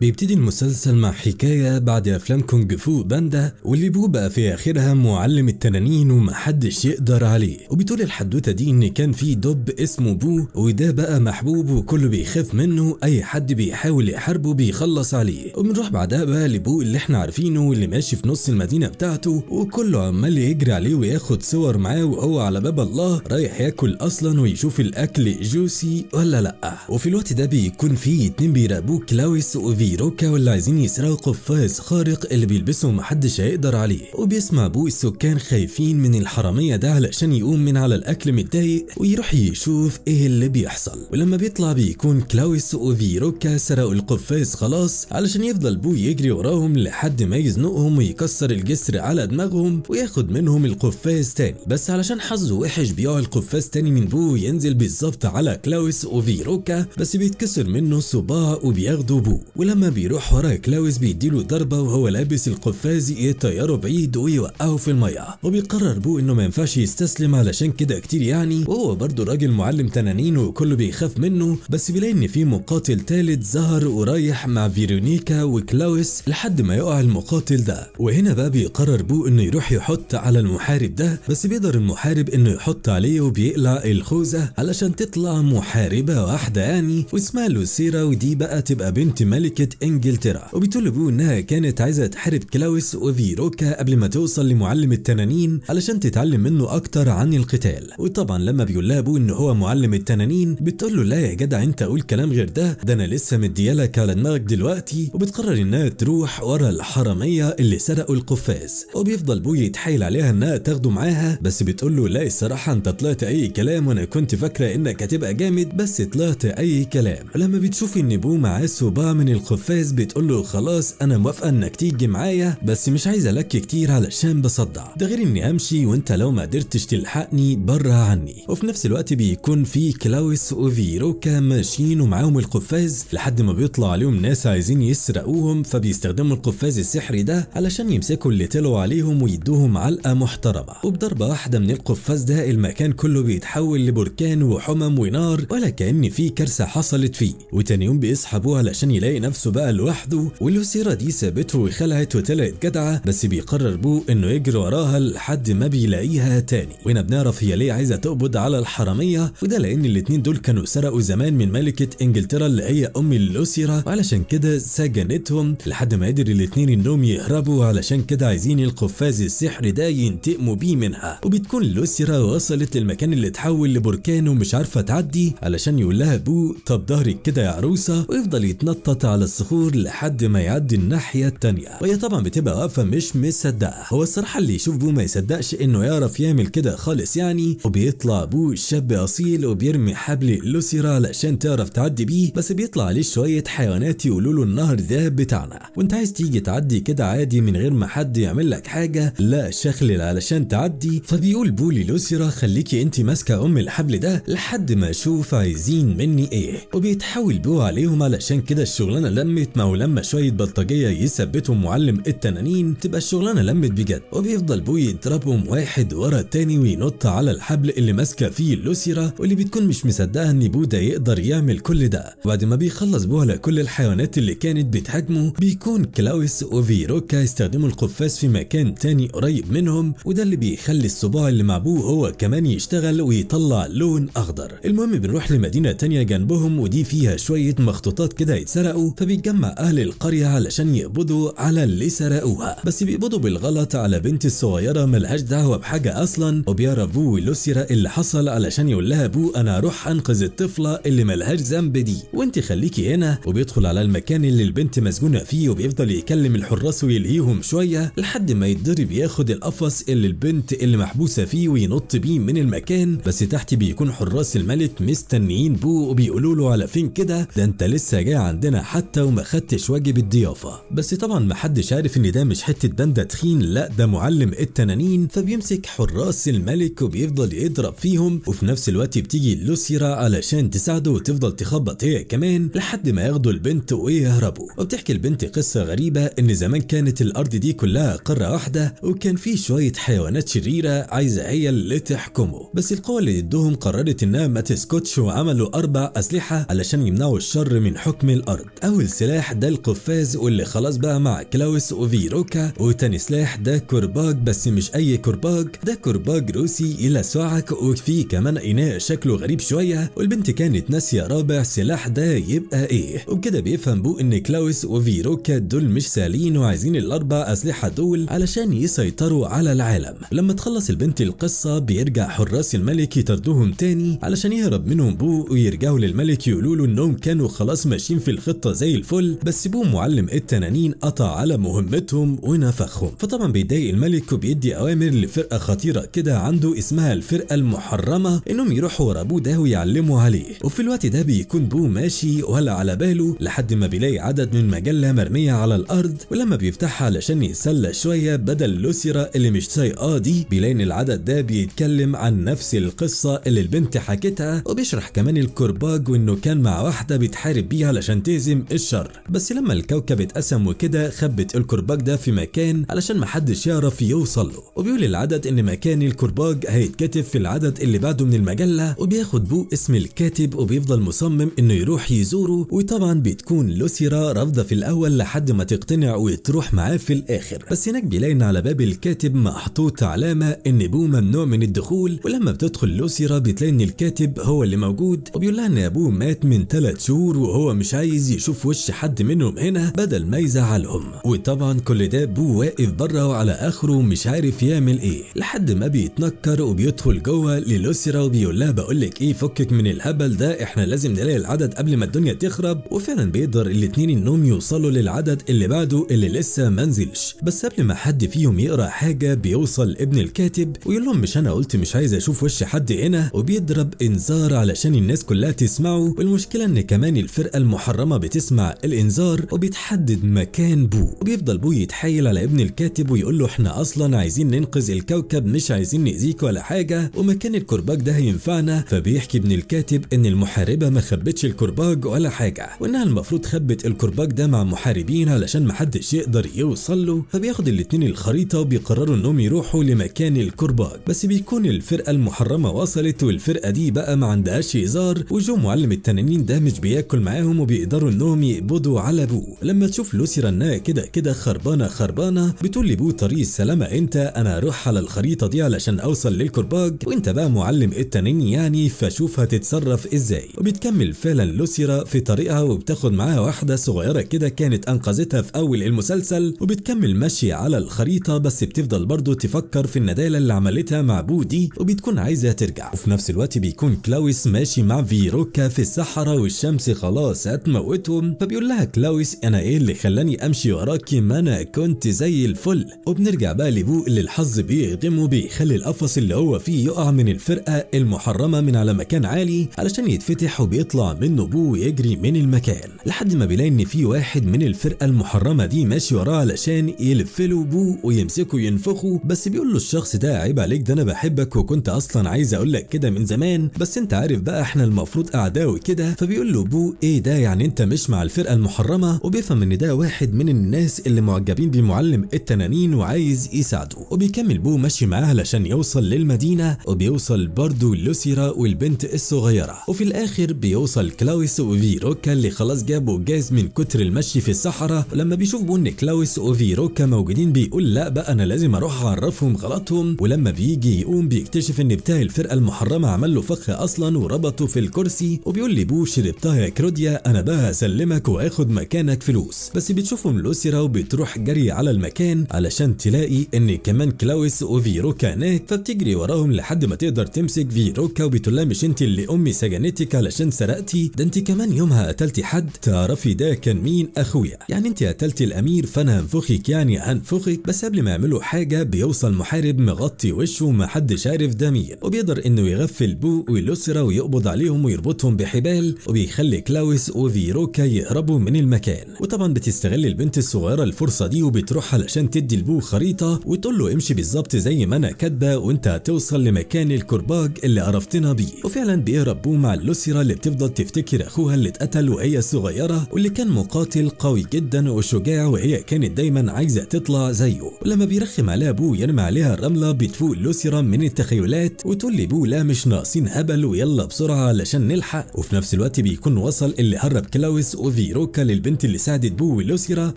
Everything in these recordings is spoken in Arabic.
بيبتدي المسلسل مع حكاية بعد أفلام كونج فو باندا واللي بقى في آخرها معلم التنانين ومحدش يقدر عليه وبتقول الحدوتة دي إن كان في دب اسمه بو وده بقى محبوب وكله بيخاف منه أي حد بيحاول يحاربه بيخلص عليه وبنروح بعدها بقى لبو اللي احنا عارفينه واللي ماشي في نص المدينة بتاعته وكله عمال يجري عليه وياخد صور معاه وهو على باب الله رايح ياكل أصلا ويشوف الأكل جوسي ولا لأ وفي الوقت ده بيكون في اتنين بيراقبوه كلاويس وفي بيروكا ولا عايزين يسرقوا قفاز خارق اللي بيلبسه ومحدش هيقدر عليه وبيسمع ابوه السكان خايفين من الحرامية ده علشان يقوم من على الاكل متضايق ويروح يشوف ايه اللي بيحصل ولما بيطلع بيكون كلاوس وفيروكا سرقوا القفاز خلاص علشان يفضل بو يجري وراهم لحد ما يزنقهم ويكسر الجسر على دماغهم وياخد منهم القفاز تاني بس علشان حظه وحش بيقع القفاز تاني من بو ينزل بالظبط على كلاوس وفيروكا بس بيتكسر منه صباع وبياخده بو ولما لما بيروح ورا كلاوس بيديله ضربه وهو لابس القفاز يطيره بعيد ويوقعه في الميه وبيقرر بو انه ما ينفعش يستسلم علشان كده كتير يعني وهو برضه راجل معلم تنانين وكله بيخاف منه بس بيلاقي ان في مقاتل تالت ظهر ورايح مع فيرونيكا وكلاوس لحد ما يقع المقاتل ده وهنا بقى بيقرر بو انه يروح يحط على المحارب ده بس بيقدر المحارب انه يحط عليه وبيقلع الخوذه علشان تطلع محاربه واحده يعني واسمها لوسيرا ودي بقى تبقى بنت ملكه انجلترا وبتقول لابوه انها كانت عايزه تحارب كلاوس وفيروكا قبل ما توصل لمعلم التنانين علشان تتعلم منه اكتر عن القتال وطبعا لما بيقول لها ابوه ان هو معلم التنانين بتقول له لا يا جدع انت قول كلام غير ده ده انا لسه مديالك على دماغك دلوقتي وبتقرر انها تروح ورا الحراميه اللي سرقوا القفاز وبيفضل بوي يتحايل عليها انها تاخده معاها بس بتقول له لا الصراحه انت طلعت اي كلام وانا كنت فاكره انك هتبقى جامد بس طلعت اي كلام لما بتشوف ان بو معاه صباع من القفاز فايز بتقول له خلاص انا موافقه انك تيجي معايا بس مش عايزه لك كتير علشان بصدع ده غير اني امشي وانت لو ما قدرتش تلحقني بره عني وفي نفس الوقت بيكون في كلاوس وفيروكا ماشيين ومعاهم القفاز لحد ما بيطلع عليهم ناس عايزين يسرقوهم فبيستخدموا القفاز السحري ده علشان يمسكوا اللي طلعوا عليهم ويدوهم علقه محترمه وبضربه واحده من القفاز ده المكان كله بيتحول لبركان وحمم ونار ولا كان في كارثه حصلت فيه وتاني يوم بيصحى ابوه علشان يلاقي نفسه نفسه بقى لوحده ولوسيرا دي سابته وخلعت وطلعت جدعة بس بيقرر بو انه يجري وراها لحد ما بيلاقيها تاني وهنا بنعرف هي ليه عايزة تقبض على الحرامية وده لان الاتنين دول كانوا سرقوا زمان من ملكة انجلترا اللي هي ام لوسيرا وعلشان كده سجنتهم لحد ما قدر الاتنين انهم يهربوا علشان كده عايزين القفاز السحر ده ينتقموا بيه منها وبتكون لوسيرا وصلت للمكان اللي اتحول لبركان ومش عارفة تعدي علشان يقول لها بو طب ظهرك كده يا عروسة ويفضل يتنطط على الصخور لحد ما يعدي الناحيه الثانيه وهي طبعا بتبقى واقفه مش مصدقه هو الصراحه اللي يشوف بو ما يصدقش انه يعرف يعمل كده خالص يعني وبيطلع بو شاب اصيل وبيرمي حبل لوسيرا علشان تعرف تعدي بيه بس بيطلع عليه شويه حيوانات يقولوا له النهر ده بتاعنا وانت عايز تيجي تعدي كده عادي من غير ما حد يعمل لك حاجه لا شخلل علشان تعدي فبيقول بو للوسيرا خليكي انت ماسكه ام الحبل ده لحد ما اشوف عايزين مني ايه وبيتحاول بو عليهم علشان كده الشغلانه اللي لمت ما ولما شوية بلطجية يثبتهم معلم التنانين تبقى الشغلانة لمت بجد وبيفضل بوي يضربهم واحد ورا التاني وينط على الحبل اللي ماسكة فيه اللوسيرا واللي بتكون مش مصدقة ان بودا يقدر يعمل كل ده وبعد ما بيخلص بوهلة كل الحيوانات اللي كانت بتهاجمه بيكون كلاوس وفيروكا يستخدموا القفاز في مكان تاني قريب منهم وده اللي بيخلي الصباع اللي مع بوه هو كمان يشتغل ويطلع لون اخضر المهم بنروح لمدينة تانية جنبهم ودي فيها شوية مخطوطات كده يتسرقوا بيتجمع أهل القرية علشان يقبضوا على اللي سرقوها بس بيقبضوا بالغلط على بنت الصغيرة ملهاش دعوة بحاجة أصلا وبيعرف بو ولوسيرا اللي حصل علشان يقول لها بو أنا هروح أنقذ الطفلة اللي ملهاش ذنب دي وأنت خليكي هنا وبيدخل على المكان اللي البنت مسجونة فيه وبيفضل يكلم الحراس ويلهيهم شوية لحد ما يتضرب ياخد القفص اللي البنت اللي محبوسة فيه وينط بيه من المكان بس تحت بيكون حراس الملك مستنيين بو وبيقولوا له على فين كده ده انت لسه جاي عندنا حتى وما خدتش واجب الضيافه بس طبعا محدش عارف ان ده مش حته باندا تخين لا ده معلم التنانين فبيمسك حراس الملك وبيفضل يضرب فيهم وفي نفس الوقت بتيجي لوسيرا علشان تساعده وتفضل تخبط هي كمان لحد ما ياخدوا البنت ويهربوا وبتحكي البنت قصه غريبه ان زمان كانت الارض دي كلها قاره واحده وكان في شويه حيوانات شريره عايزه هي اللي تحكمه بس القوة اللي ضدهم قررت انها ما تسكتش وعملوا اربع اسلحه علشان يمنعوا الشر من حكم الارض اول السلاح ده القفاز واللي خلاص بقى مع كلاوس وفيروكا وتاني سلاح ده كرباج بس مش اي كرباج ده كرباج روسي الى سعك وفيه كمان اناء شكله غريب شويه والبنت كانت ناسيه رابع سلاح ده يبقى ايه وبكده بيفهم بو ان كلاوس وفيروكا دول مش سالين وعايزين الاربع اسلحه دول علشان يسيطروا على العالم لما تخلص البنت القصه بيرجع حراس الملك يطردوهم تاني علشان يهرب منهم بو ويرجعوا للملك يقولوا له انهم كانوا خلاص ماشيين في الخطه زي الفل بس بوم معلم التنانين قطع على مهمتهم ونفخهم فطبعا بيتضايق الملك وبيدي اوامر لفرقه خطيره كده عنده اسمها الفرقه المحرمه انهم يروحوا ورا بو ده ويعلموا عليه وفي الوقت ده بيكون بو ماشي ولا على باله لحد ما بيلاقي عدد من مجله مرميه على الارض ولما بيفتحها علشان يتسلى شويه بدل لوسيرا اللي مش سايقاه دي بيلاقي ان العدد ده بيتكلم عن نفس القصه اللي البنت حكتها وبيشرح كمان الكرباج وانه كان مع واحده بتحارب بيها علشان تهزم الش الشر بس لما الكوكب اتقسم وكده خبت الكرباج ده في مكان علشان محدش يعرف يوصل له وبيقول العدد ان مكان الكرباج هيتكتب في العدد اللي بعده من المجله وبياخد بو اسم الكاتب وبيفضل مصمم انه يروح يزوره وطبعا بتكون لوسيرا رافضه في الاول لحد ما تقتنع وتروح معاه في الاخر بس هناك بيلاقي ان على باب الكاتب محطوط علامه ان بو ممنوع من الدخول ولما بتدخل لوسيرا بتلاقي ان الكاتب هو اللي موجود وبيقول لها ان ابوه مات من ثلاث شهور وهو مش عايز يشوف وش يخش حد منهم هنا بدل ما يزعلهم وطبعا كل ده بو واقف بره وعلى اخره ومش عارف يعمل ايه لحد ما بيتنكر وبيدخل جوه للوسرا وبيقول لها بقول لك ايه فكك من الهبل ده احنا لازم نلاقي العدد قبل ما الدنيا تخرب وفعلا بيقدر الاثنين انهم يوصلوا للعدد اللي بعده اللي لسه ما نزلش بس قبل ما حد فيهم يقرا حاجه بيوصل ابن الكاتب ويقول لهم مش انا قلت مش عايز اشوف وش حد هنا وبيضرب انذار علشان الناس كلها تسمعه والمشكله ان كمان الفرقه المحرمه بتسمع الانذار وبيتحدد مكان بو وبيفضل بو يتحايل على ابن الكاتب ويقول له احنا اصلا عايزين ننقذ الكوكب مش عايزين نأذيك ولا حاجة ومكان الكرباج ده هينفعنا فبيحكي ابن الكاتب ان المحاربة ما خبتش الكرباج ولا حاجة وانها المفروض خبت الكرباج ده مع محاربين علشان محدش يقدر يوصل له فبياخد الاثنين الخريطة وبيقرروا انهم يروحوا لمكان الكرباج بس بيكون الفرقة المحرمة وصلت والفرقة دي بقى ما عندهاش هزار وجو معلم التنانين ده مش بياكل معاهم وبيقدروا انهم بودو على بو لما تشوف لوسيران كده كده خربانه خربانه بتقول لبو طريق السلامه انت انا اروح على الخريطه دي علشان اوصل للكرباج وانت بقى معلم التنين يعني فشوف هتتصرف ازاي وبتكمل فعلا لوسيرا في طريقها وبتاخد معاها واحده صغيره كده كانت انقذتها في اول المسلسل وبتكمل ماشيه على الخريطه بس بتفضل برضه تفكر في النداله اللي عملتها مع بو دي وبتكون عايزه ترجع وفي نفس الوقت بيكون كلاوس ماشي مع فيروكا في الصحراء والشمس خلاص هتموتهم فبيقول لها كلاويس انا ايه اللي خلاني امشي وراكي ما انا كنت زي الفل وبنرجع بقى لبو اللي الحظ بيخدمه بيخلي القفص اللي هو فيه يقع من الفرقه المحرمه من على مكان عالي علشان يتفتح وبيطلع منه بو ويجري من المكان لحد ما بيلاقي ان في واحد من الفرقه المحرمه دي ماشي وراه علشان يلف له بو ويمسكه ينفخه بس بيقول له الشخص ده عيب عليك ده انا بحبك وكنت اصلا عايز اقول لك كده من زمان بس انت عارف بقى احنا المفروض اعداء كده فبيقول له بو ايه ده يعني انت مش مع الفرقة المحرمة وبيفهم ان ده واحد من الناس اللي معجبين بمعلم التنانين وعايز يساعده وبيكمل بو ماشي معاه علشان يوصل للمدينة وبيوصل برضه لوسيرا والبنت الصغيرة وفي الاخر بيوصل كلاوس وفيروكا اللي خلاص جابوا جاز من كتر المشي في الصحراء ولما بيشوف بو ان كلاوس وفيروكا موجودين بيقول لا بقى انا لازم اروح اعرفهم غلطهم ولما بيجي يقوم بيكتشف ان بتاع الفرقة المحرمة عمل له فخ اصلا وربطه في الكرسي وبيقول لبو شربتها يا كروديا انا بقى هسلمك مكانك واخد مكانك فلوس بس بتشوفهم الاسره وبتروح جري على المكان علشان تلاقي ان كمان كلاوس وفيروكا هناك فبتجري وراهم لحد ما تقدر تمسك فيروكا وبتقول لها مش انت اللي امي سجنتك علشان سرقتي ده انت كمان يومها قتلتي حد تعرفي ده كان مين اخويا يعني انت قتلتي الامير فانا هنفخك يعني هنفخك بس قبل ما يعملوا حاجه بيوصل محارب مغطي وشه ومحدش عارف ده مين وبيقدر انه يغفل بو والاسره ويقبض عليهم ويربطهم بحبال وبيخلي كلاوس وفيروكا بيهربوا من المكان وطبعا بتستغل البنت الصغيره الفرصه دي وبتروح علشان تدي البو خريطه وتقول له امشي بالظبط زي ما انا كاتبه وانت هتوصل لمكان الكرباج اللي عرفتنا بيه وفعلا بيهرب بو مع اللوسيرا اللي بتفضل تفتكر اخوها اللي اتقتل وهي صغيره واللي كان مقاتل قوي جدا وشجاع وهي كانت دايما عايزه تطلع زيه ولما بيرخم عليها بو يرمي عليها الرمله بتفوق لوسيرا من التخيلات وتقول لبو لا مش ناقصين هبل ويلا بسرعه علشان نلحق وفي نفس الوقت بيكون وصل اللي هرب كلاوس وفي في روكا للبنت اللي ساعدت بو والأسرة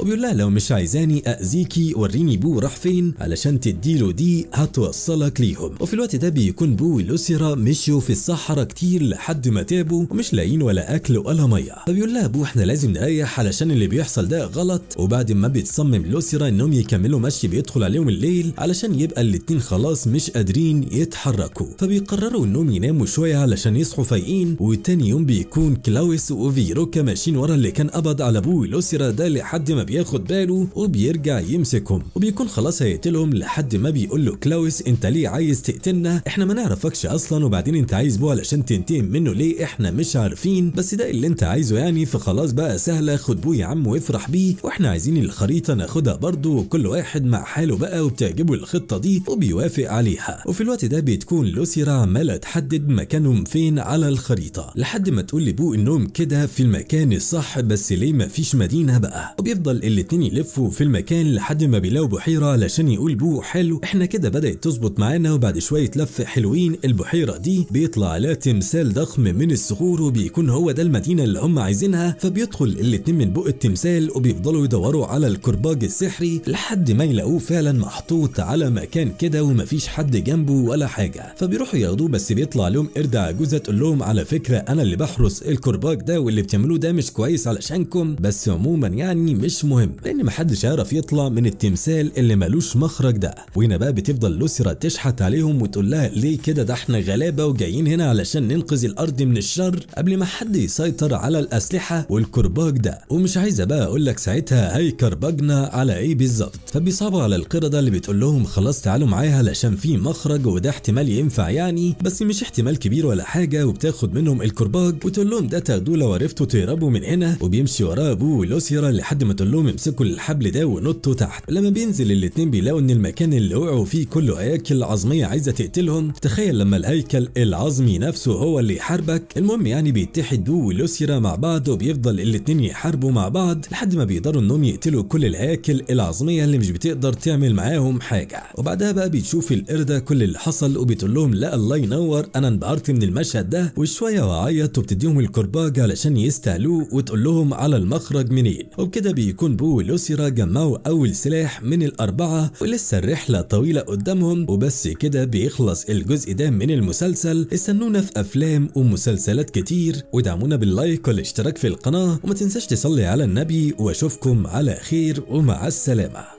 وبيقول لها لو مش عايزاني أأذيكي وريني بو راح فين علشان تديله دي هتوصلك ليهم وفي الوقت ده بيكون بو والأسرة مشيوا في الصحراء كتير لحد ما تعبوا ومش لاقيين ولا أكل ولا مية فبيقول لها بو احنا لازم نريح علشان اللي بيحصل ده غلط وبعد ما بيتصمم الأسرة إنهم يكملوا مشي بيدخل عليهم الليل علشان يبقى الاتنين خلاص مش قادرين يتحركوا فبيقرروا إنهم يناموا شوية علشان يصحوا فايقين وتاني يوم بيكون كلاوس وفيروكا ماشيين ورا الليل اللي كان قبض على ابوه لوسيرا ده لحد ما بياخد باله وبيرجع يمسكهم وبيكون خلاص هيقتلهم لحد ما بيقول له كلاوس انت ليه عايز تقتلنا احنا ما نعرفكش اصلا وبعدين انت عايز بوه علشان تنتقم منه ليه احنا مش عارفين بس ده اللي انت عايزه يعني فخلاص بقى سهله خد بوه يا عم وافرح بيه واحنا عايزين الخريطه ناخدها برضه وكل واحد مع حاله بقى وبتعجبه الخطه دي وبيوافق عليها وفي الوقت ده بتكون لوسيرا عماله تحدد مكانهم فين على الخريطه لحد ما تقول لبو انهم كده في المكان الصح صح بس ليه مفيش مدينه بقى وبيفضل الاتنين يلفوا في المكان لحد ما بيلاقوا بحيره علشان يقول بو حلو احنا كده بدات تظبط معانا وبعد شويه لف حلوين البحيره دي بيطلع لها تمثال ضخم من الصخور وبيكون هو ده المدينه اللي هم عايزينها فبيدخل الاتنين من بق التمثال وبيفضلوا يدوروا على الكرباج السحري لحد ما يلاقوه فعلا محطوط على مكان كده ومفيش حد جنبه ولا حاجه فبيروحوا ياخدوه بس بيطلع لهم قرد عجوزه تقول لهم على فكره انا اللي بحرس الكرباج ده واللي بتعملوه ده مش كويس كويس علشانكم بس عموما يعني مش مهم لان محدش هيعرف يطلع من التمثال اللي ملوش مخرج ده وهنا بقى بتفضل لوسرا تشحت عليهم وتقول لها ليه كده ده احنا غلابه وجايين هنا علشان ننقذ الارض من الشر قبل ما حد يسيطر على الاسلحه والكرباج ده ومش عايزه بقى اقول لك ساعتها كرباجنا على ايه بالظبط فبيصعبوا على القرده اللي بتقول لهم خلاص تعالوا معايا علشان في مخرج وده احتمال ينفع يعني بس مش احتمال كبير ولا حاجه وبتاخد منهم الكرباج وتقول لهم ده تاخدوه لو عرفتوا تهربوا من هنا معاه وبيمشي وراه ابوه ولوسيرا لحد ما تقول لهم امسكوا الحبل ده ونطوا تحت لما بينزل الاثنين بيلاقوا ان المكان اللي وقعوا فيه كله هياكل عظميه عايزه تقتلهم تخيل لما الهيكل العظمي نفسه هو اللي يحاربك المهم يعني بيتحد ابوه ولوسيرا مع بعض وبيفضل الاثنين يحاربوا مع بعض لحد ما بيقدروا انهم يقتلوا كل الهياكل العظميه اللي مش بتقدر تعمل معاهم حاجه وبعدها بقى بتشوف القرده كل اللي حصل وبتقول لهم لا الله ينور انا انبهرت من المشهد ده وشويه وعيط وبتديهم الكرباج علشان يستهلوه وتقول كلهم على المخرج منين وبكده بيكون بو والأسرة جمعوا أول سلاح من الأربعة ولسه الرحلة طويلة قدامهم وبس كده بيخلص الجزء ده من المسلسل استنونا في أفلام ومسلسلات كتير ودعمونا باللايك والاشتراك في القناة وما تنساش تصلي على النبي وأشوفكم على خير ومع السلامة